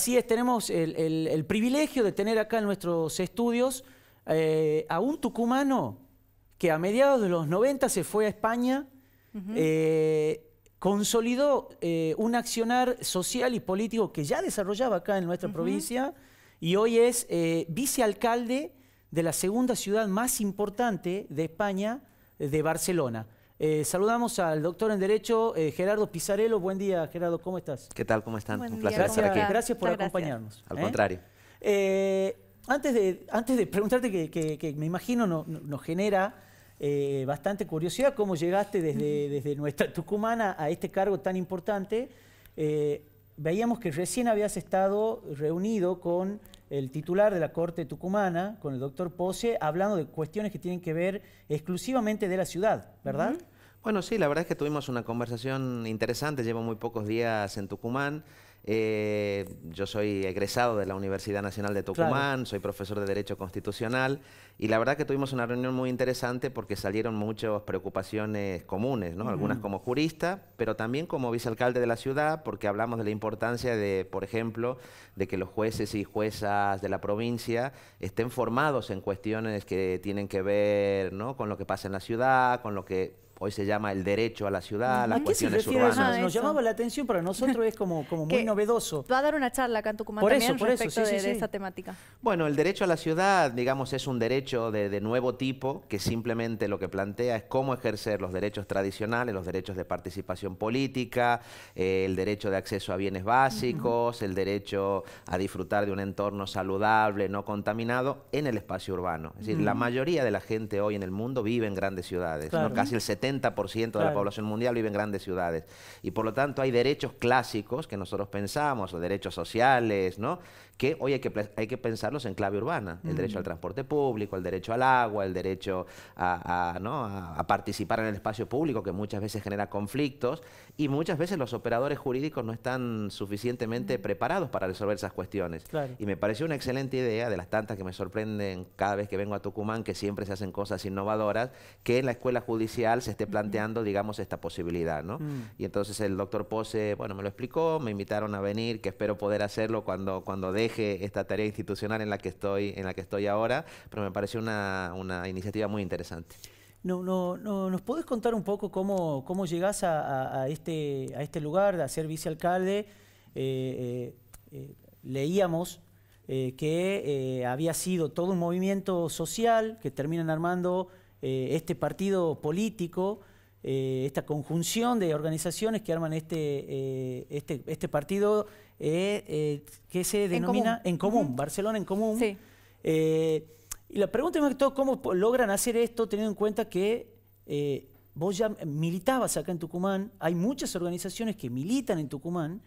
Así es, tenemos el, privilegio de tener acá en nuestros estudios eh, a un tucumano que a mediados de los 90 se fue a España, eh, consolidó eh, un accionar social y político que ya desarrollaba acá en nuestra provincia y hoy es vicealcalde de la segunda ciudad más importante de España, de Barcelona. Eh, saludamos al doctor en Derecho, eh, Gerardo Pizarello. Buen día, Gerardo, ¿cómo estás? ¿Qué tal? ¿Cómo están? Un placer estar aquí. Gracias por acompañarnos. Al ¿eh? contrario. antes, de, antes de preguntarte, que, me imagino nos genera bastante curiosidad cómo llegaste desde, desde nuestra Tucumana a este cargo tan importante veíamos que recién habías estado reunido con el titular de la Corte Tucumana, con el doctor Pose, hablando de cuestiones que tienen que ver exclusivamente de la ciudad, ¿verdad? Bueno, sí, la verdad es que tuvimos una conversación interesante, llevo muy pocos días en Tucumán. Eh, yo soy egresado de la Universidad Nacional de Tucumán, soy profesor de Derecho Constitucional y la verdad que tuvimos una reunión muy interesante porque salieron muchas preocupaciones comunes, ¿no? algunas como jurista, pero también como vicealcalde de la ciudad porque hablamos de la importancia de, por ejemplo, de que los jueces y juezas de la provincia estén formados en cuestiones que tienen que ver con lo que pasa en la ciudad, con lo que hoy se llama el derecho a la ciudad, las cuestiones urbanas. Ah, Nos llamaba la atención, para nosotros es como, muy novedoso. Va a dar una charla acá en Tucumán por también respecto de, sí. temática. Bueno, el derecho a la ciudad, digamos, es un derecho de, nuevo tipo que simplemente lo que plantea es cómo ejercer los derechos tradicionales, los derechos de participación política, eh, el derecho de acceso a bienes básicos, el derecho a disfrutar de un entorno saludable, no contaminado, en el espacio urbano. Es decir, la mm. mayoría de la gente hoy en el mundo vive en grandes ciudades. Casi el 70 70% de la población mundial vive en grandes ciudades. Y por lo tanto hay derechos clásicos que nosotros pensamos, derechos sociales, ¿no? que hoy hay que, hay que pensarlos en clave urbana, el derecho al transporte público, el derecho al agua, el derecho a, participar en el espacio público, que muchas veces genera conflictos, y muchas veces los operadores jurídicos no están suficientemente preparados para resolver esas cuestiones. Y me pareció una excelente idea, de las tantas que me sorprenden cada vez que vengo a Tucumán, que siempre se hacen cosas innovadoras, que en la escuela judicial se esté planteando, digamos, esta posibilidad, ¿no? Mm. Y entonces el doctor Pose, bueno, me lo explicó, me invitaron a venir, que espero poder hacerlo cuando, cuando eje esta tarea institucional en la que estoy, en la que estoy ahora, pero me pareció una, iniciativa muy interesante. ¿Nos podés contar un poco cómo, cómo llegás a, este, este, lugar, de ser vicealcalde? Eh, eh, eh, leíamos que había sido todo un movimiento social que terminan armando este partido político eh, esta conjunción de organizaciones que arman este, eh, este, este, partido eh, que se denomina En Común, Barcelona en Común. y la pregunta es ¿cómo logran hacer esto teniendo en cuenta que vos ya militabas acá en Tucumán? Hay muchas organizaciones que militan en Tucumán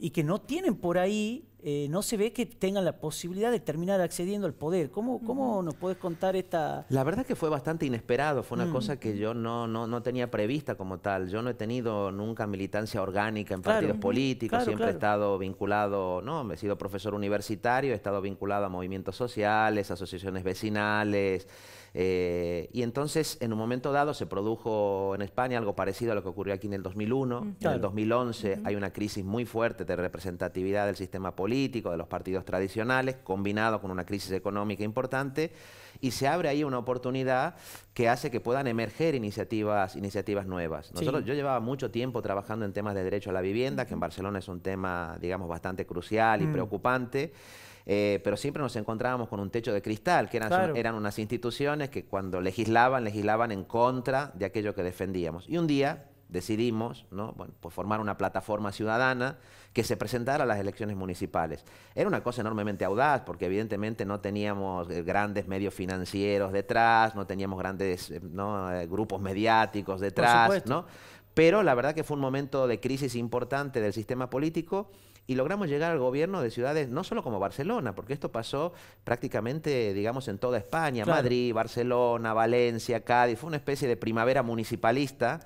y que no tienen por ahí, eh, no se ve que tengan la posibilidad de terminar accediendo al poder. ¿Cómo, cómo nos puedes contar esta...? La verdad que fue bastante inesperado, fue una mm. cosa que yo no, no, tenía prevista como tal. Yo no he tenido nunca militancia orgánica en partidos políticos, siempre he estado vinculado, no, he sido profesor universitario, he estado vinculado a movimientos sociales, asociaciones vecinales... Eh, y entonces, en un momento dado, se produjo en España algo parecido a lo que ocurrió aquí en el 2001, mm. en el 2011, hay una crisis muy fuerte de representatividad del sistema político, de los partidos tradicionales, combinado con una crisis económica importante, y se abre ahí una oportunidad que hace que puedan emerger iniciativas, iniciativas nuevas. Yo llevaba mucho tiempo trabajando en temas de derecho a la vivienda, que en Barcelona es un tema, digamos, bastante crucial y mm. preocupante. Eh, pero siempre nos encontrábamos con un techo de cristal, que eran, eran, unas instituciones que cuando legislaban, legislaban en contra de aquello que defendíamos. Y un día decidimos pues formar una plataforma ciudadana que se presentara a las elecciones municipales. Era una cosa enormemente audaz, porque evidentemente no teníamos eh, grandes medios financieros detrás, no teníamos grandes eh, eh, grupos mediáticos detrás, ¿no? pero la verdad que fue un momento de crisis importante del sistema político y logramos llegar al gobierno de ciudades no solo como Barcelona, porque esto pasó prácticamente, digamos, en toda España, Madrid, Barcelona, Valencia, Cádiz, fue una especie de primavera municipalista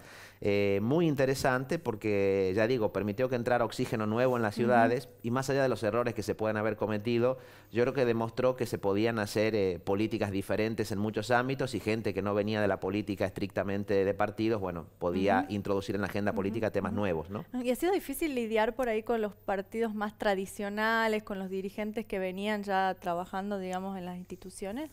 eh, muy interesante porque, ya digo, permitió que entrara oxígeno nuevo en las ciudades y más allá de los errores que se pueden haber cometido, yo creo que demostró que se podían hacer eh, políticas diferentes en muchos ámbitos y gente que no venía de la política estrictamente de partidos, bueno, podía introducir en la agenda política temas nuevos, ¿no? Y ha sido difícil lidiar por ahí con los partidos más tradicionales, con los dirigentes que venían ya trabajando, digamos, en las instituciones.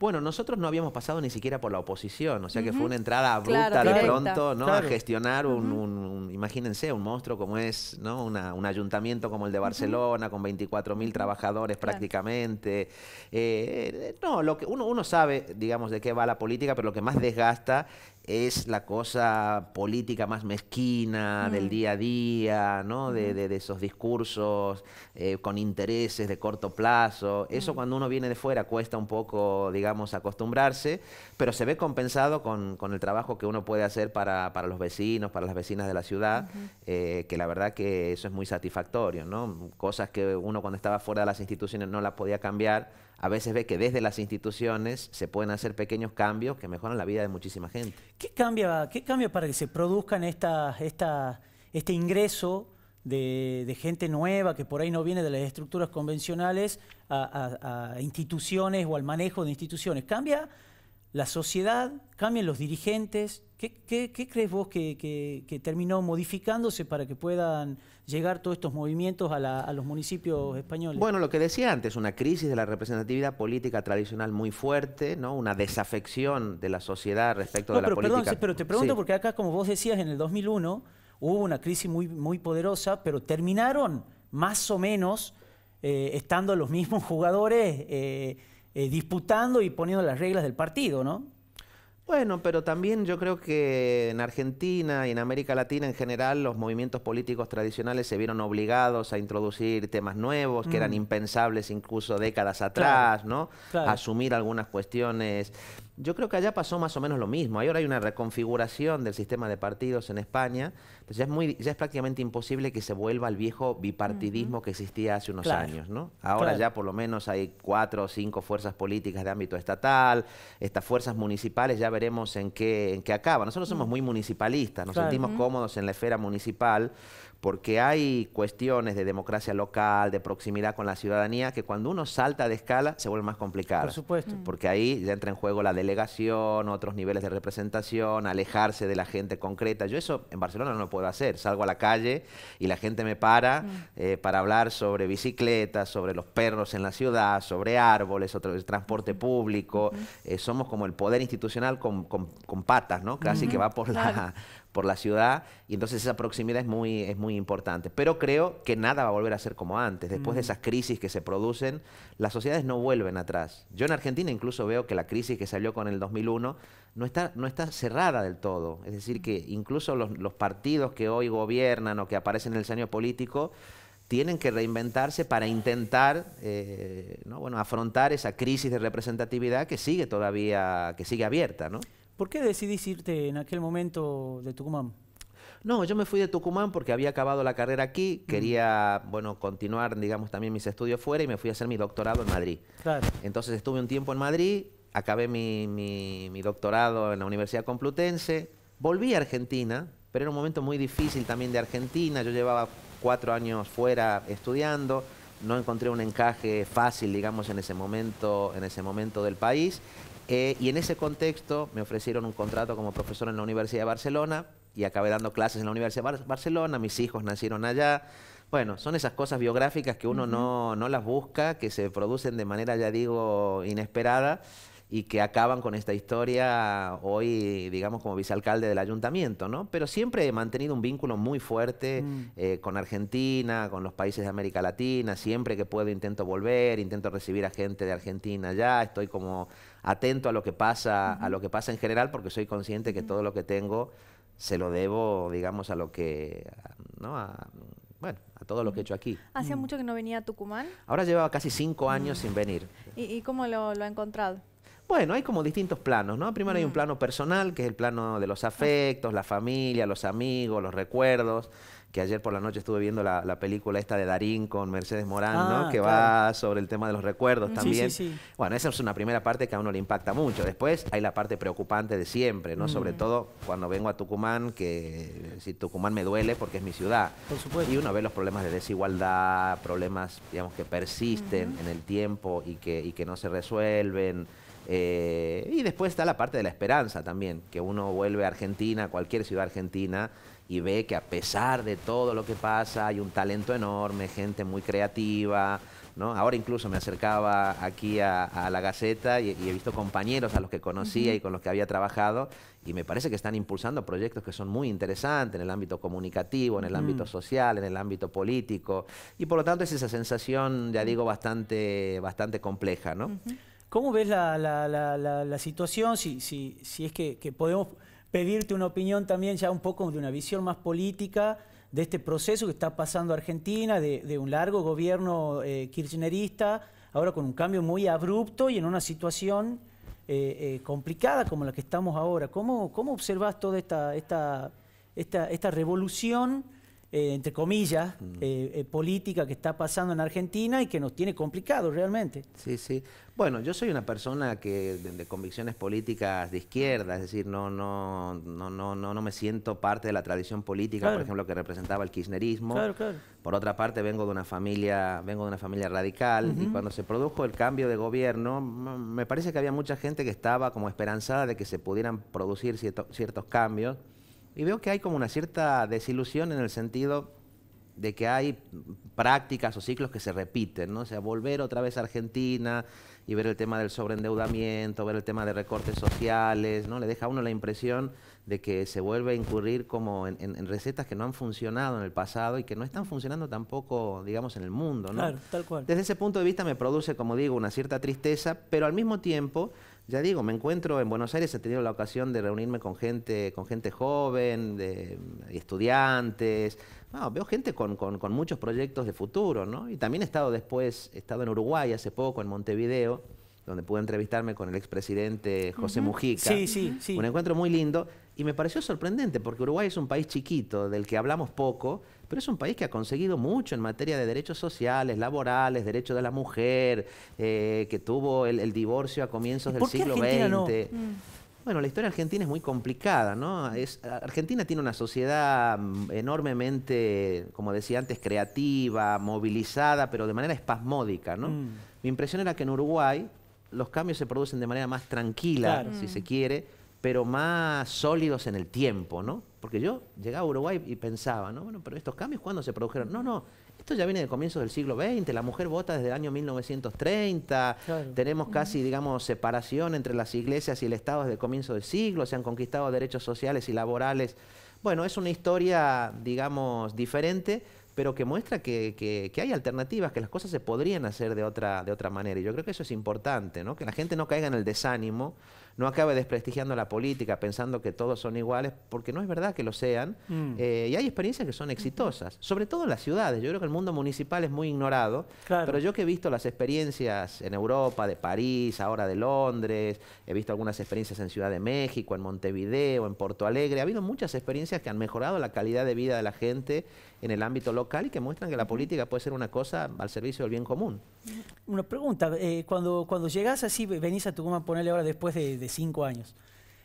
Bueno, nosotros no habíamos pasado ni siquiera por la oposición, o sea que fue una entrada abrupta de pronto, ¿no? A gestionar un, imagínense, un monstruo como es, ¿no? un ayuntamiento como el de Barcelona, con 24 mil trabajadores prácticamente. Eh, eh, no, lo que uno, uno sabe, digamos, de qué va la política, pero lo que más desgasta es la cosa política más mezquina del día a día, ¿no? De, de, esos discursos eh, con intereses de corto plazo. Eso cuando uno viene de fuera cuesta un poco, digamos, acostumbrarse, pero se ve compensado con, con el trabajo que uno puede hacer para, los vecinos, para las vecinas de la ciudad, eh, que la verdad que eso es muy satisfactorio, ¿no? Cosas que uno cuando estaba fuera de las instituciones no las podía cambiar a veces ve que desde las instituciones se pueden hacer pequeños cambios que mejoran la vida de muchísima gente. ¿Qué cambia, qué cambia para que se produzcan este ingreso de, gente nueva que por ahí no viene de las estructuras convencionales a, a instituciones o al manejo de instituciones? ¿Cambia la sociedad, cambian los dirigentes. ¿Qué, crees vos que, terminó modificándose para que puedan llegar todos estos movimientos a, los municipios españoles? Bueno, lo que decía antes, una crisis de la representatividad política tradicional muy fuerte, ¿no? una desafección de la sociedad respecto a la política. pero te pregunto porque acá, como vos decías, en el 2001 hubo una crisis muy, poderosa, pero terminaron más o menos eh, estando los mismos jugadores. Eh, eh, disputando y poniendo las reglas del partido, ¿no? Bueno, pero también yo creo que en Argentina y en América Latina en general los movimientos políticos tradicionales se vieron obligados a introducir temas nuevos que eran mm. impensables incluso décadas atrás, ¿no? Asumir algunas cuestiones yo creo que allá pasó más o menos lo mismo. ahora hay una reconfiguración del sistema de partidos en España. Entonces ya es, muy, ya es prácticamente imposible que se vuelva al viejo bipartidismo que existía hace unos años. Ahora ya por lo menos hay cuatro o cinco fuerzas políticas de ámbito estatal, estas fuerzas municipales, ya veremos en qué, en qué acaba. Nosotros somos mm. muy municipalistas, nos sentimos cómodos en la esfera municipal porque hay cuestiones de democracia local, de proximidad con la ciudadanía, que cuando uno salta de escala se vuelve más complicado. Por supuesto. Porque ahí ya entra en juego la delegación, otros niveles de representación, alejarse de la gente concreta. Yo eso en Barcelona no lo puedo hacer. Salgo a la calle y la gente me para mm. eh, para hablar sobre bicicletas, sobre los perros en la ciudad, sobre árboles, sobre transporte público. Eh, somos como el poder institucional con, patas, ¿no? Casi que va por, la, por la ciudad y entonces esa proximidad es muy, es muy importante. Pero creo que nada va a volver a ser como antes. Después de esas crisis que se producen, las sociedades no vuelven atrás. Yo en Argentina incluso veo que la crisis que salió con el 2001 no está, no está cerrada del todo. Es decir, que incluso los, partidos que hoy gobiernan o que aparecen en el escenario político tienen que reinventarse para intentar eh, bueno, afrontar esa crisis de representatividad que sigue todavía, que sigue abierta. ¿no? ¿Por qué decidís irte en aquel momento de Tucumán? No, yo me fui de Tucumán porque había acabado la carrera aquí, mm. quería, bueno, continuar, digamos, también mis estudios fuera y me fui a hacer mi doctorado en Madrid. Entonces estuve un tiempo en Madrid, acabé mi, mi doctorado en la Universidad Complutense, volví a Argentina, pero era un momento muy difícil también de Argentina, yo llevaba cuatro años fuera estudiando, no encontré un encaje fácil, digamos, en ese momento, en ese momento del país. Eh, y en ese contexto me ofrecieron un contrato como profesor en la Universidad de Barcelona y acabé dando clases en la Universidad de Barcelona, mis hijos nacieron allá. Bueno, son esas cosas biográficas que uno no, las busca, que se producen de manera, ya digo, inesperada y que acaban con esta historia hoy, digamos, como vicealcalde del ayuntamiento, ¿no? Pero siempre he mantenido un vínculo muy fuerte mm. eh, con Argentina, con los países de América Latina, siempre que puedo intento volver, intento recibir a gente de Argentina allá, estoy como atento a lo que pasa, a lo que pasa en general, porque soy consciente que todo lo que tengo se lo debo, digamos, a lo que, ¿no? A, bueno, a todo lo que he hecho aquí. ¿Hacía mm. mucho que no venía a Tucumán? Ahora llevaba casi cinco ah. años sin venir. ¿Y, cómo lo, ha encontrado? Bueno, hay como distintos planos, ¿no? Primero hay un mm. plano personal, que es el plano de los ah. afectos, la familia, los amigos, los recuerdos que ayer por la noche estuve viendo la, película esta de Darín con Mercedes Morán, ¿no? Ah, que va sobre el tema de los recuerdos mm, también. Bueno, esa es una primera parte que a uno le impacta mucho. Después hay la parte preocupante de siempre, ¿no? Sobre mm. todo cuando vengo a Tucumán, que si Tucumán me duele porque es mi ciudad. Por supuesto. Y uno ve los problemas de desigualdad, problemas, digamos, que persisten en el tiempo y que, y que no se resuelven. Eh, y después está la parte de la esperanza también, que uno vuelve a Argentina, a cualquier ciudad argentina, y ve que a pesar de todo lo que pasa, hay un talento enorme, gente muy creativa. Ahora incluso me acercaba aquí a, la Gaceta y, he visto compañeros a los que conocía y con los que había trabajado y me parece que están impulsando proyectos que son muy interesantes en el ámbito comunicativo, en el ámbito social, en el ámbito político y por lo tanto es esa sensación, ya digo, bastante, bastante compleja. ¿Cómo ves la, situación? Si, es que, podemos pedirte una opinión también ya un poco de una visión más política de este proceso que está pasando Argentina, de, un largo gobierno eh, kirchnerista, ahora con un cambio muy abrupto y en una situación eh, eh, complicada como la que estamos ahora. ¿Cómo, observas toda esta, esta, esta revolución? Eh, entre comillas, eh, eh, política que está pasando en Argentina y que nos tiene complicados realmente. Sí, sí. Bueno, yo soy una persona que de, convicciones políticas de izquierda, es decir, no, no, no, no, no, no me siento parte de la tradición política, por ejemplo, que representaba el kirchnerismo. Por otra parte, vengo de una familia, vengo de una familia radical y cuando se produjo el cambio de gobierno, me parece que había mucha gente que estaba como esperanzada de que se pudieran producir ciertos cambios. Y veo que hay como una cierta desilusión en el sentido de que hay prácticas o ciclos que se repiten, ¿no? O sea, volver otra vez a Argentina y ver el tema del sobreendeudamiento, ver el tema de recortes sociales, ¿no? Le deja a uno la impresión de que se vuelve a incurrir como en, recetas que no han funcionado en el pasado y que no están funcionando tampoco, digamos, en el mundo, ¿no? Claro, tal cual. Desde ese punto de vista me produce, como digo, una cierta tristeza, pero al mismo tiempo ya digo, me encuentro en Buenos Aires, he tenido la ocasión de reunirme con gente, con gente joven, de mm, estudiantes. veo gente con, muchos proyectos de futuro, ¿no? Y también he estado después, he estado en Uruguay hace poco, en Montevideo, donde pude entrevistarme con el expresidente José Mujica. Sí, sí, sí. Un encuentro muy lindo y me pareció sorprendente porque Uruguay es un país chiquito del que hablamos poco pero es un país que ha conseguido mucho en materia de derechos sociales, laborales, derechos de la mujer, eh, que tuvo el, divorcio a comienzos del siglo XX. Mm. Bueno, la historia argentina es muy complicada, ¿no? Es, argentina tiene una sociedad mm, enormemente, como decía antes, creativa, movilizada, pero de manera espasmódica, ¿no? Mm. Mi impresión era que en Uruguay los cambios se producen de manera más tranquila, si se quiere, pero más sólidos en el tiempo, ¿no? Porque yo llegaba a Uruguay y pensaba, ¿no? Bueno, pero estos cambios, ¿cuándo se produjeron? No, no, esto ya viene de comienzos del siglo XX, la mujer vota desde el año 1930, tenemos casi, digamos, separación entre las iglesias y el Estado desde el comienzo del siglo, se han conquistado derechos sociales y laborales. Bueno, es una historia, digamos, diferente, pero que muestra que, que, que, hay alternativas, que las cosas se podrían hacer de otra, de otra manera. Y yo creo que eso es importante, ¿no? que la gente no caiga en el desánimo, no acabe desprestigiando la política pensando que todos son iguales, porque no es verdad que lo sean. Mm. Eh, y hay experiencias que son exitosas, sobre todo en las ciudades. Yo creo que el mundo municipal es muy ignorado, pero yo que he visto las experiencias en Europa, de París, ahora de Londres, he visto algunas experiencias en Ciudad de México, en Montevideo, en Porto Alegre, ha habido muchas experiencias que han mejorado la calidad de vida de la gente en el ámbito local y que muestran que la política puede ser una cosa al servicio del bien común. Una pregunta, eh, cuando, cuando llegas así, venís a Tucumán, ponerle ahora después de cinco años,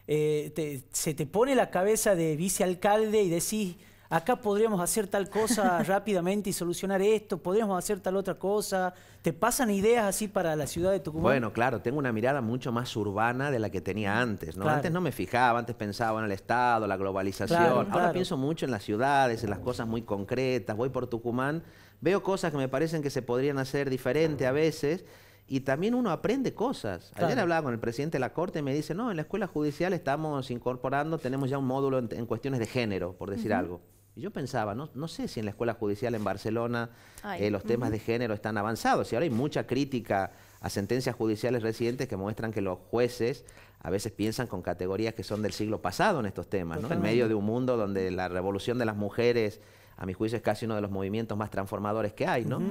eh, se te pone la cabeza de vicealcalde y decís, acá podríamos hacer tal cosa rápidamente y solucionar esto, podríamos hacer tal otra cosa. ¿Te pasan ideas así para la ciudad de Tucumán? Bueno, claro, tengo una mirada mucho más urbana de la que tenía antes. Antes no me fijaba, antes pensaba en el Estado, la globalización. Ahora pienso mucho en las ciudades, en las cosas muy concretas. Voy por Tucumán, veo cosas que me parecen que se podrían hacer diferente a veces y también uno aprende cosas. Ayer hablaba con el presidente de la Corte y me dice, no, en la escuela judicial estamos incorporando, tenemos ya un módulo en, cuestiones de género, por decir algo. Y yo pensaba, no, no sé si en la escuela judicial en Barcelona eh, los temas de género están avanzados. Y ahora hay mucha crítica a sentencias judiciales recientes que muestran que los jueces a veces piensan con categorías que son del siglo pasado en estos temas, ¿no? en medio de un mundo donde la revolución de las mujeres, a mi juicio, es casi uno de los movimientos más transformadores que hay. ¿no?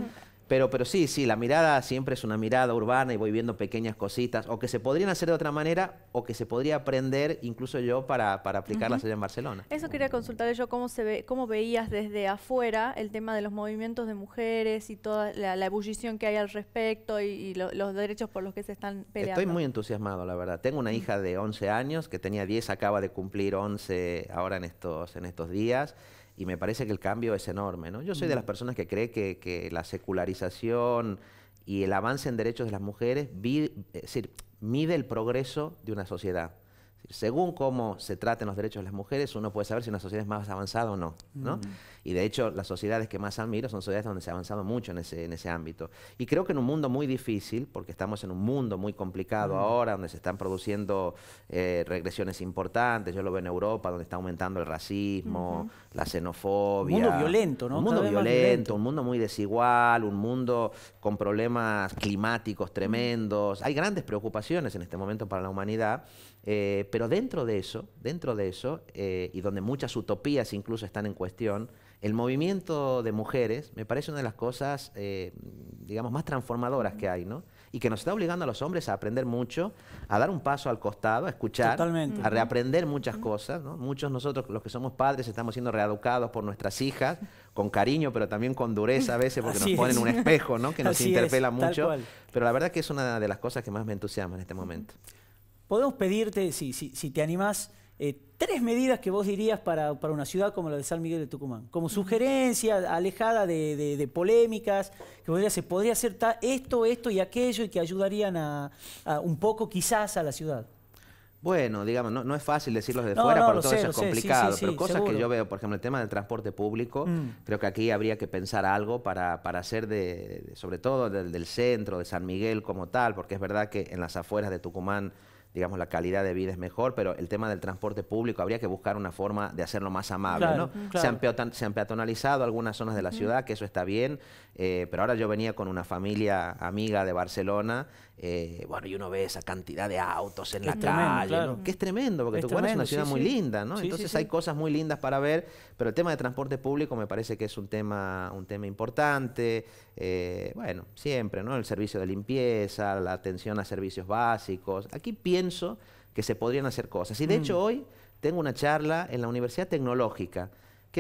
Pero, pero sí, sí, la mirada siempre es una mirada urbana y voy viendo pequeñas cositas, o que se podrían hacer de otra manera, o que se podría aprender incluso yo para, para aplicarlas allá en Barcelona. Eso quería consultar yo, cómo, se ve, cómo veías desde afuera el tema de los movimientos de mujeres y toda la, ebullición que hay al respecto y, los derechos por los que se están peleando. Estoy muy entusiasmado, la verdad. Tengo una mm. hija de 11 años que tenía 10, acaba de cumplir 11 ahora en estos, en estos días y me parece que el cambio es enorme. ¿no? Yo soy de las personas que cree que, la secularización y el avance en derechos de las mujeres mide el progreso de una sociedad. Según cómo se traten los derechos de las mujeres, uno puede saber si una sociedad es más avanzada o no. Mm. Y de hecho, las sociedades que más admiro son sociedades donde se ha avanzado mucho en ese, ámbito. Y creo que en un mundo muy difícil, porque estamos en un mundo muy complicado mm. ahora, donde se están produciendo eh, regresiones importantes, yo lo veo en Europa, donde está aumentando el racismo, la xenofobia. Un mundo violento, ¿no? Un mundo violento, un mundo muy desigual, un mundo con problemas climáticos tremendos. Hay grandes preocupaciones en este momento para la humanidad eh, pero dentro de eso, dentro de eso, eh, y donde muchas utopías incluso están en cuestión, el movimiento de mujeres me parece una de las cosas, eh, digamos, más transformadoras que hay, ¿no? Y que nos está obligando a los hombres a aprender mucho, a dar un paso al costado, a escuchar, a reaprender muchas cosas, ¿no? Muchos nosotros, los que somos padres, estamos siendo reeducados por nuestras hijas, con cariño, pero también con dureza a veces, porque nos ponen un espejo, ¿no? Que nos interpela mucho. Pero la verdad que es una de las cosas que más me entusiasma en este momento podemos pedirte, si, te animás, eh, tres medidas que vos dirías para, una ciudad como la de San Miguel de Tucumán, como sugerencia alejada de, polémicas, que podría, se podría hacer esto, esto y aquello y que ayudarían a, un poco quizás a la ciudad. Bueno, digamos, no, es fácil decirlo desde fuera, pero todo eso es complicado. pero cosas que yo veo, por ejemplo, el tema del transporte público, mm. creo que aquí habría que pensar algo para, para hacer, de, sobre todo del centro, de San Miguel como tal, porque es verdad que en las afueras de Tucumán digamos, la calidad de vida es mejor, pero el tema del transporte público habría que buscar una forma de hacerlo más amable, ¿no? Se, han peatonalizado algunas zonas de la ciudad, que eso está bien, eh, pero ahora yo venía con una familia amiga de Barcelona, eh, bueno, y uno ve esa cantidad de autos en la calle, que es tremendo, porque es una ciudad muy linda, ¿no? Entonces hay cosas muy lindas para ver, pero el tema de transporte público me parece que es un tema, importante, eh, bueno, siempre, ¿no? El servicio de limpieza, la atención a servicios básicos, aquí pienso que se podrían hacer cosas, y de mm. hecho hoy tengo una charla en la Universidad Tecnológica,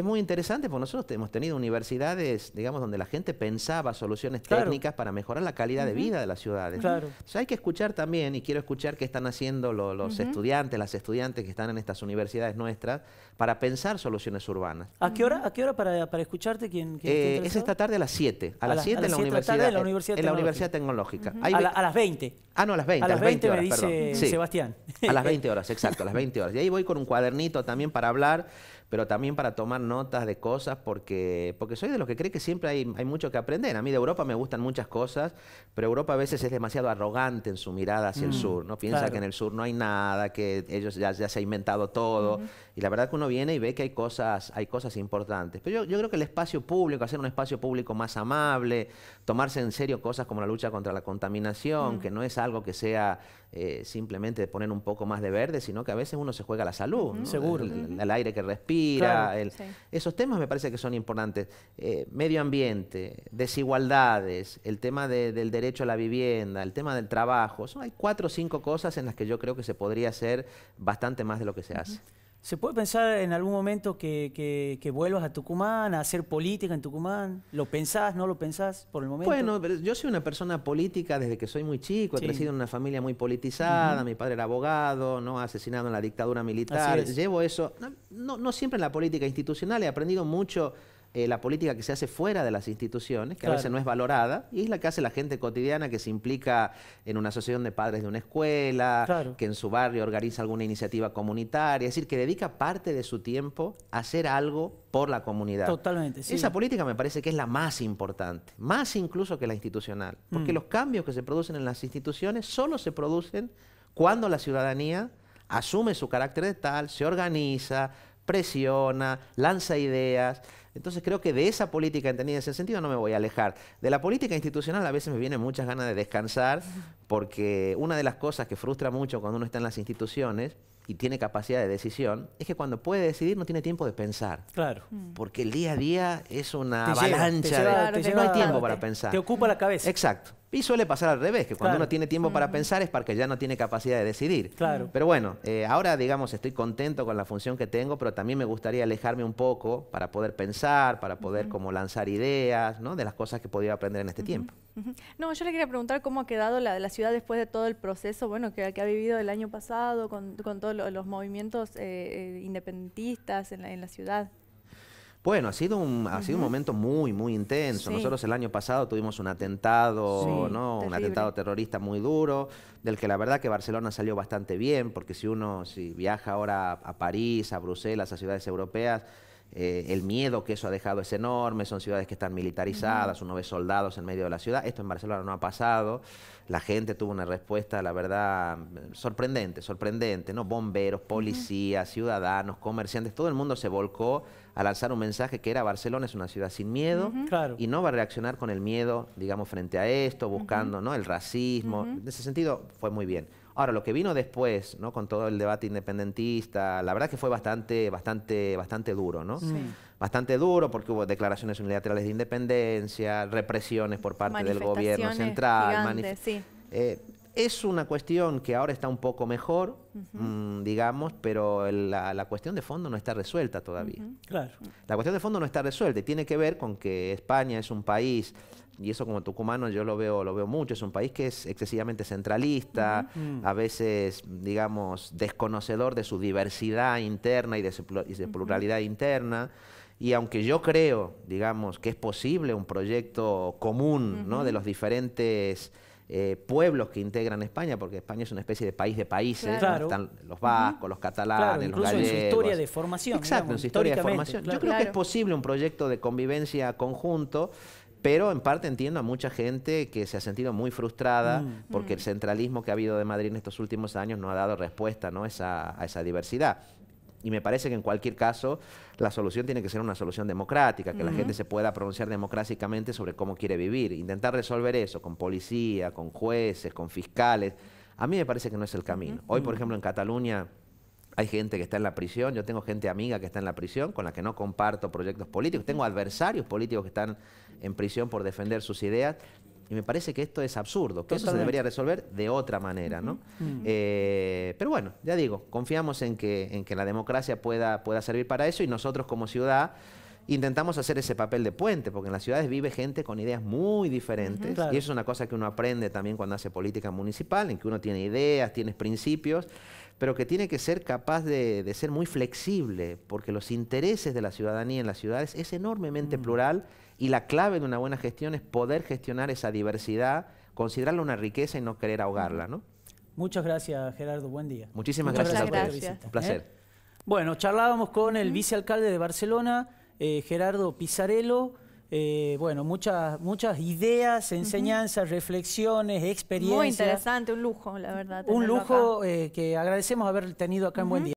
es muy interesante porque nosotros hemos tenido universidades, digamos, donde la gente pensaba soluciones técnicas para mejorar la calidad de vida de las ciudades. Claro. O sea, hay que escuchar también, y quiero escuchar qué están haciendo los estudiantes, las estudiantes que están en estas universidades nuestras, para pensar soluciones urbanas. ¿A qué hora, a qué hora para, escucharte? ¿Quién, eh, es esta tarde a las 7. A, las 7 en la, universidad, de la Universidad en, la Universidad Tecnológica. a, las 20. Ah, no, a las 20. A las 20, me dice Sebastián. A las 20 horas, exacto, a las 20 horas. Y ahí voy con un cuadernito también para hablar pero también para tomar notas de cosas, porque, porque soy de los que cree que siempre hay, mucho que aprender. A mí de Europa me gustan muchas cosas, pero Europa a veces es demasiado arrogante en su mirada hacia el mm, sur, ¿no? Piensa que en el sur no hay nada, que ellos ya, se ha inventado todo, y la verdad que uno viene y ve que hay cosas, hay cosas importantes. Pero yo, creo que el espacio público, hacer un espacio público más amable, tomarse en serio cosas como la lucha contra la contaminación, mm. que no es algo que sea eh, simplemente poner un poco más de verde, sino que a veces uno se juega la salud, Seguro. el aire que respira esos temas me parece que son importantes. Eh, medio ambiente, desigualdades, el tema del derecho a la vivienda, el tema del trabajo. Son, hay cuatro o cinco cosas en las que yo creo que se podría hacer bastante más de lo que se hace. ¿Se puede pensar en algún momento que, vuelvas a Tucumán, a hacer política en Tucumán? ¿Lo pensás, no lo pensás por el momento? Bueno, yo soy una persona política desde que soy muy chico, he crecido en una familia muy politizada, mi padre era abogado, ¿no? asesinado en la dictadura militar, llevo eso, no siempre en la política institucional, he aprendido mucho eh, la política que se hace fuera de las instituciones, que a veces no es valorada, y es la que hace la gente cotidiana que se implica en una asociación de padres de una escuela, que en su barrio organiza alguna iniciativa comunitaria, es decir, que dedica parte de su tiempo a hacer algo por la comunidad. Totalmente, sí. Esa política me parece que es la más importante, más incluso que la institucional, porque mm. los cambios que se producen en las instituciones solo se producen cuando la ciudadanía asume su carácter de tal, se organiza, presiona, lanza ideas. Entonces creo que de esa política entendida en ese sentido no me voy a alejar. De la política institucional a veces me vienen muchas ganas de descansar Porque una de las cosas que frustra mucho cuando uno está en las instituciones y tiene capacidad de decisión es que cuando puede decidir no tiene tiempo de pensar. Claro. Mm. Porque el día a día es una avalancha. de, no hay tiempo para pensar. Te ocupa la cabeza. Exacto. Y suele pasar al revés, que cuando uno tiene tiempo para mm. pensar es porque ya no tiene capacidad de decidir. Claro. Pero bueno, eh, ahora digamos estoy contento con la función que tengo, pero también me gustaría alejarme un poco para poder pensar, para poder como lanzar ideas, ¿no? De las cosas que podía aprender en este tiempo. No, yo le quería preguntar cómo ha quedado la, ciudad después de todo el proceso, bueno, que, ha vivido el año pasado con, todos los movimientos eh, eh, independentistas en la, ciudad. Bueno, ha sido un, ha sido un momento muy, muy intenso. Nosotros el año pasado tuvimos un atentado, Un atentado terrorista muy duro, del que la verdad que Barcelona salió bastante bien, porque si uno si viaja ahora a París, a Bruselas, a ciudades europeas, eh, el miedo que eso ha dejado es enorme, son ciudades que están militarizadas, uno ve soldados en medio de la ciudad, esto en Barcelona no ha pasado, la gente tuvo una respuesta, la verdad, sorprendente, sorprendente, ¿no? Bomberos, policías, ciudadanos, comerciantes, todo el mundo se volcó a lanzar un mensaje que era Barcelona es una ciudad sin miedo y no va a reaccionar con el miedo, digamos, frente a esto, buscando, ¿no? El racismo, en ese sentido fue muy bien. Ahora, lo que vino después, ¿no? Con todo el debate independentista, la verdad que fue bastante, bastante, bastante duro, ¿no? Bastante duro porque hubo declaraciones unilaterales de independencia, represiones por parte del gobierno central. Eh, es una cuestión que ahora está un poco mejor, mm, digamos, pero la, cuestión de fondo no está resuelta todavía. Claro. La cuestión de fondo no está resuelta y tiene que ver con que España es un país y eso como tucumano yo lo veo, lo veo mucho, es un país que es excesivamente centralista, a veces, digamos, desconocedor de su diversidad interna y de su, pluralidad interna. Y aunque yo creo, digamos, que es posible un proyecto común de los diferentes eh, pueblos que integran España, porque España es una especie de país de países, están los vascos, los catalanes, incluso los en su historia de formación. Exacto, su historia de formación. Yo creo que es posible un proyecto de convivencia conjunto pero en parte entiendo a mucha gente que se ha sentido muy frustrada mm, porque el mm. centralismo que ha habido de Madrid en estos últimos años no ha dado respuesta a esa diversidad. Y me parece que en cualquier caso la solución tiene que ser una solución democrática, que la gente mm. se pueda pronunciar democráticamente sobre cómo quiere vivir. Intentar resolver eso con policía, con jueces, con fiscales, a mí me parece que no es el camino. Hoy, por ejemplo, en Cataluña hay gente que está en la prisión, yo tengo gente amiga que está en la prisión, con la que no comparto proyectos políticos, tengo adversarios políticos que están en prisión por defender sus ideas. Y me parece que esto es absurdo, que eso se debería resolver de otra manera, ¿no? Mm. Eh, pero bueno, ya digo, confiamos en que, en que la democracia pueda, pueda servir para eso y nosotros como ciudad intentamos hacer ese papel de puente, porque en las ciudades vive gente con ideas muy diferentes, y eso es una cosa que uno aprende también cuando hace política municipal, en que uno tiene ideas, tienes principios, pero que tiene que ser capaz de, ser muy flexible, porque los intereses de la ciudadanía en las ciudades es enormemente mm. plural y la clave de una buena gestión es poder gestionar esa diversidad, considerarla una riqueza y no querer ahogarla. ¿no? Muchas gracias, Gerardo. Buen día. Muchísimas gracias, a ustedes. Un placer. ¿Eh? Bueno, charlábamos con el vicealcalde de Barcelona, eh, Gerardo Pizarello. Eh, bueno, muchas, muchas ideas, enseñanzas, reflexiones, experiencias. Muy interesante, un lujo, la verdad. Un lujo eh, que agradecemos haber tenido acá en Buen Día.